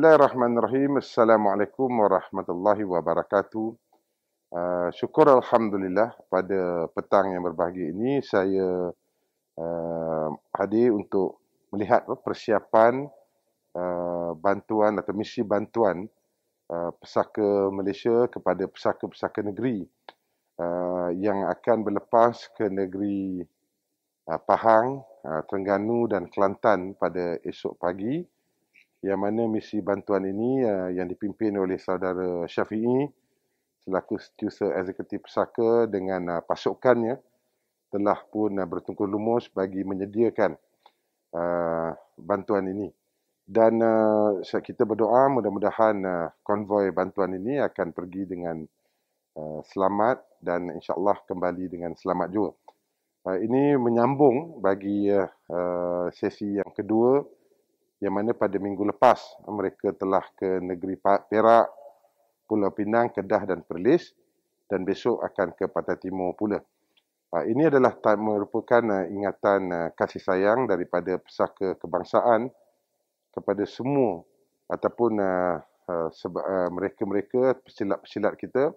Bismillahirrahmanirrahim. Assalamualaikum warahmatullahi wabarakatuh. Uh, syukur Alhamdulillah pada petang yang berbahagia ini saya uh, hadir untuk melihat persiapan uh, bantuan atau misi bantuan uh, pesaka Malaysia kepada pesaka-pesaka negeri uh, yang akan berlepas ke negeri uh, Pahang, uh, Terengganu dan Kelantan pada esok pagi yang mana misi bantuan ini uh, yang dipimpin oleh saudara Syafi'i selaku setiausaha eksekutif pusaka dengan uh, pasukannya telah pun uh, bertungkur lumus bagi menyediakan uh, bantuan ini dan uh, kita berdoa mudah-mudahan uh, konvoi bantuan ini akan pergi dengan uh, selamat dan insyaallah kembali dengan selamat juga. Uh, ini menyambung bagi uh, sesi yang kedua yang mana pada minggu lepas mereka telah ke negeri Perak, Pulau Pinang, Kedah dan Perlis dan besok akan ke Pantai Timur pula. Ha, ini adalah merupakan uh, ingatan uh, kasih sayang daripada pesaka kebangsaan kepada semua ataupun uh, ha, mereka-mereka pesilat-pesilat kita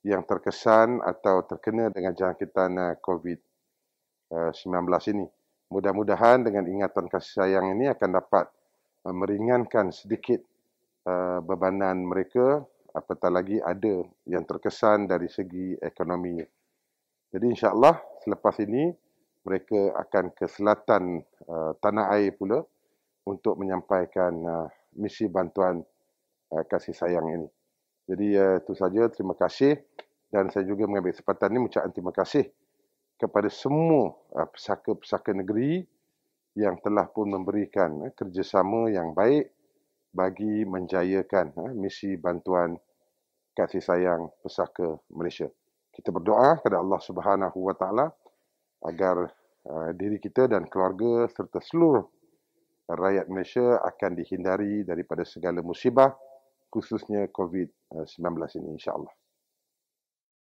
yang terkesan atau terkena dengan jangkitan COVID-19 ini mudah-mudahan dengan ingatan kasih sayang ini akan dapat eh, meringankan sedikit eh, bebanan mereka apatah lagi ada yang terkesan dari segi ekonomi. Jadi insyaAllah selepas ini mereka akan ke selatan uh, tanah air pula untuk menyampaikan uh, misi bantuan uh, kasih sayang ini. Jadi uh, itu saja terima kasih dan saya juga mengambil kesempatan ini mengucapkan terima kasih kepada semua uh, pesaka-pesaka negeri yang telah pun memberikan uh, kerjasama yang baik bagi menjayakan uh, misi bantuan kasih sayang pesaka Malaysia. Kita berdoa kepada Allah Subhanahu Wa Taala agar uh, diri kita dan keluarga serta seluruh rakyat Malaysia akan dihindari daripada segala musibah khususnya COVID-19 ah, ini insya-Allah.